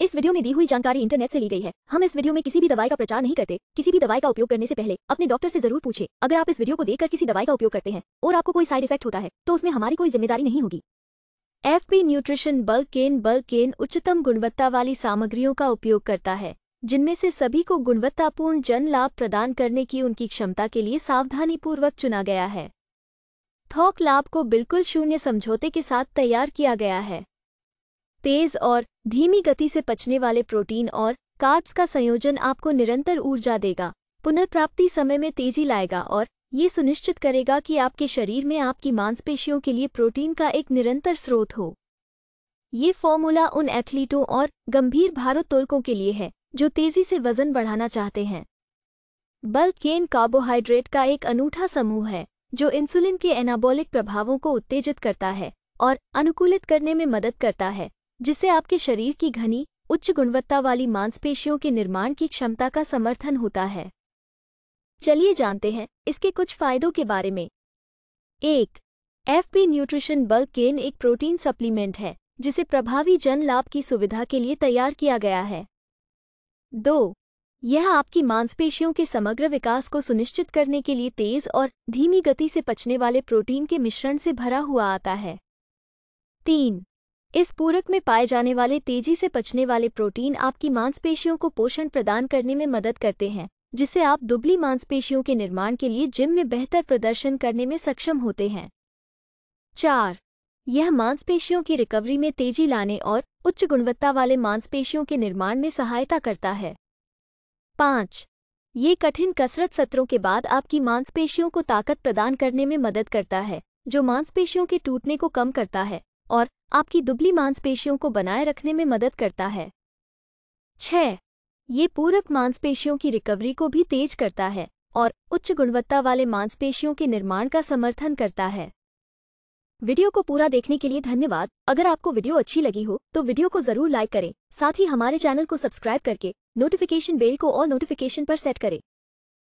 इस वीडियो में दी हुई जानकारी इंटरनेट से ली गई है हम इस वीडियो में किसी भी दवाई का प्रचार नहीं करते किसी भी दवाई का उपयोग करने से पहले अपने डॉक्टर से जरूर पूछे अगर आप इस वीडियो को देखकर किसी दवाई का उपयोग करते हैं और आपको कोई साइड इफेक्ट होता है तो उसमें हमारी कोई जिम्मेदारी नहीं होगी F P nutrition bulk gain bulk gain उच्चतम गुणवत्ता वाली सामग्रियों का उपयोग करता है जिनमें से सभी को गुणवत्तापूर्ण जन लाभ प्रदान करने की उनकी क्षमता के लिए सावधानीपूर्वक चुना गया है थोक लाभ को बिल्कुल शून्य समझौते के साथ तैयार किया गया है तेज और धीमी गति से पचने वाले प्रोटीन और कार्ब्स का संयोजन आपको निरंतर ऊर्जा देगा पुनर्प्राप्ति समय में तेजी लाएगा और ये सुनिश्चित करेगा कि आपके शरीर में आपकी मांसपेशियों के लिए प्रोटीन का एक निरंतर स्रोत हो ये फॉर्मूला उन एथलीटों और गंभीर भारोत्तोलकों के लिए है जो तेजी से वजन बढ़ाना चाहते हैं बल्क गेन कार्बोहाइड्रेट का एक अनूठा समूह है जो इंसुलिन के एनाबॉलिक प्रभावों को उत्तेजित करता है और अनुकूलित करने में मदद करता है जिससे आपके शरीर की घनी उच्च गुणवत्ता वाली मांसपेशियों के निर्माण की क्षमता का समर्थन होता है चलिए जानते हैं इसके कुछ फायदों के बारे में एक F P nutrition bulk gain एक प्रोटीन सप्लीमेंट है जिसे प्रभावी जन लाभ की सुविधा के लिए तैयार किया गया है दो यह आपकी मांसपेशियों के समग्र विकास को सुनिश्चित करने के लिए तेज और धीमी गति से पचने वाले प्रोटीन के मिश्रण से भरा हुआ आता है तीन इस पूरक में पाए जाने वाले तेजी से पचने वाले प्रोटीन आपकी मांसपेशियों को पोषण प्रदान करने में मदद करते हैं जिससे आप दुबली मांसपेशियों के निर्माण के लिए जिम में बेहतर प्रदर्शन करने में सक्षम होते हैं चार यह मांसपेशियों की रिकवरी में तेजी लाने और उच्च गुणवत्ता वाले मांसपेशियों के निर्माण में सहायता करता है पाँच ये कठिन कसरत सत्रों के बाद आपकी मांसपेशियों को ताकत प्रदान करने में मदद करता है जो मांसपेशियों के टूटने को कम करता है और आपकी दुबली मांसपेशियों को बनाए रखने में मदद करता है छ ये पूरक मांसपेशियों की रिकवरी को भी तेज करता है और उच्च गुणवत्ता वाले मांसपेशियों के निर्माण का समर्थन करता है वीडियो को पूरा देखने के लिए धन्यवाद अगर आपको वीडियो अच्छी लगी हो तो वीडियो को जरूर लाइक करें साथ ही हमारे चैनल को सब्सक्राइब करके नोटिफिकेशन बेल को ऑल नोटिफिकेशन पर सेट करें